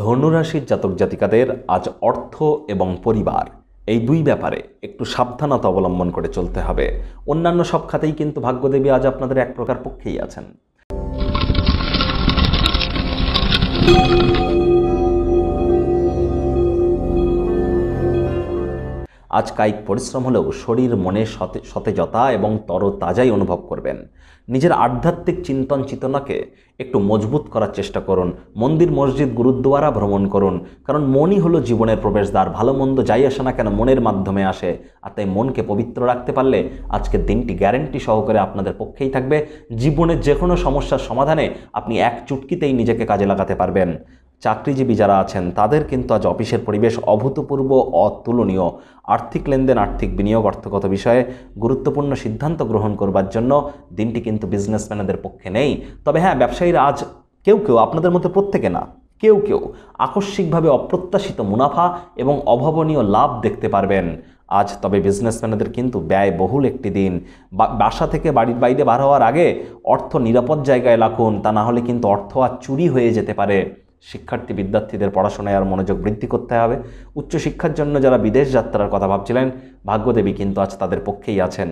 ধনুরাশির জাতক জাতিকাদের আজ অর্থ এবং পরিবার এই দুই ব্যাপারে একটু সাবধানতা অবলম্বন করে চলতে হবে অন্যান্য সব খাতেই কিন্তু ভাগ্যদেবী আজ আপনাদের এক প্রকার পক্ষেই আছেন আজ কায়িক পরিশ্রম হলেও শরীর মনে সতে সতেজতা এবং তরতাজাই অনুভব করবেন নিজের আধ্যাত্মিক চিন্তন চেতনাকে একটু মজবুত করার চেষ্টা করুন মন্দির মসজিদ গুরুদ্বারা ভ্রমণ করুন কারণ মনই হলো জীবনের প্রবেশদ্বার ভালো মন্দ যাই আসে না কেন মনের মাধ্যমে আসে আর তাই মনকে পবিত্র রাখতে পারলে আজকের দিনটি গ্যারেন্টি সহকারে আপনাদের পক্ষেই থাকবে জীবনের যে কোনো সমস্যার সমাধানে আপনি এক চুটকিতেই নিজেকে কাজে লাগাতে পারবেন চাকরিজীবী যারা আছেন তাদের কিন্তু আজ অফিসের পরিবেশ অভূতপূর্ব অতুলনীয় আর্থিক লেনদেন আর্থিক বিনিয়োগ অর্থগত বিষয়ে গুরুত্বপূর্ণ সিদ্ধান্ত গ্রহণ করবার জন্য দিনটি কিন্তু বিজনেসম্যানদের পক্ষে নেই তবে হ্যাঁ ব্যবসায়ীরা আজ কেউ কেউ আপনাদের মধ্যে প্রত্যেকে না কেউ কেউ আকস্মিকভাবে অপ্রত্যাশিত মুনাফা এবং অভাবনীয় লাভ দেখতে পারবেন আজ তবে বিজনেসম্যানদের কিন্তু ব্যয়বহুল একটি দিন বাসা থেকে বাড়ির বাইরে বার হওয়ার আগে অর্থ নিরাপদ জায়গায় রাখুন তা না হলে কিন্তু অর্থ আর চুরি হয়ে যেতে পারে শিক্ষার্থী বিদ্যার্থীদের পড়াশোনায় আর মনোযোগ বৃদ্ধি করতে হবে উচ্চশিক্ষার জন্য যারা বিদেশ যাত্রার কথা ভাবছিলেন ভাগ্যদেবী কিন্তু আজ তাদের পক্ষেই আছেন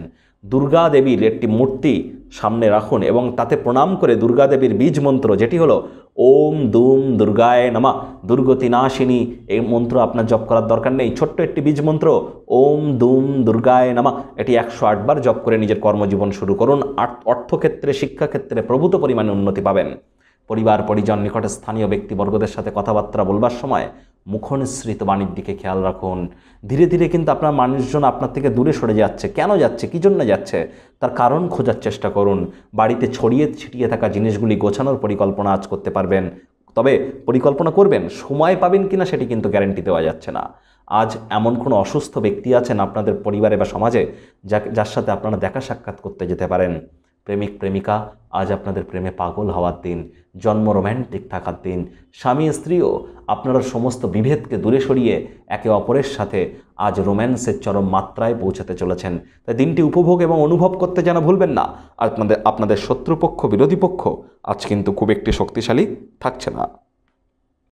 দুর্গা দেবীর একটি মূর্তি সামনে রাখুন এবং তাতে প্রণাম করে দুর্গা দেবীর বীজ মন্ত্র যেটি হলো ওম দুম দুর্গায় নামা দুর্গতিনাশিনী এই মন্ত্র আপনার জপ করার দরকার নেই ছোট্ট একটি বীজ মন্ত্র ওম দুম দুর্গায় নামা এটি একশো আটবার জপ করে নিজের কর্মজীবন শুরু করুন অর্থক্ষেত্রে শিক্ষাক্ষেত্রে প্রভূত পরিমাণে উন্নতি পাবেন পরিবার পরিজন নিকটে স্থানীয় ব্যক্তিবর্গদের সাথে কথাবার্তা বলবার সময় মুখনিসৃত বাণীর দিকে খেয়াল রাখুন ধীরে ধীরে কিন্তু আপনার মানুষজন আপনার থেকে দূরে সরে যাচ্ছে কেন যাচ্ছে কী জন্য যাচ্ছে তার কারণ খোঁজার চেষ্টা করুন বাড়িতে ছড়িয়ে ছিটিয়ে থাকা জিনিসগুলি গোছানোর পরিকল্পনা আজ করতে পারবেন তবে পরিকল্পনা করবেন সময় পাবেন কিনা সেটি কিন্তু গ্যারেন্টি দেওয়া যাচ্ছে না আজ এমন কোনো অসুস্থ ব্যক্তি আছেন আপনাদের পরিবারে বা সমাজে যার সাথে আপনারা দেখা সাক্ষাৎ করতে যেতে পারেন প্রেমিক প্রেমিকা আজ আপনাদের প্রেমে পাগল হওয়ার দিন জন্ম রোম্যান্টিক থাকার দিন স্বামী স্ত্রীও আপনারা সমস্ত বিভেদকে দূরে সরিয়ে একে অপরের সাথে আজ রোম্যান্সের চরম মাত্রায় পৌঁছাতে চলেছেন তাই দিনটি উপভোগ এবং অনুভব করতে যেন ভুলবেন না আপনাদের আপনাদের শত্রুপক্ষ বিরোধী পক্ষ আজ কিন্তু খুব একটি শক্তিশালী থাকছে না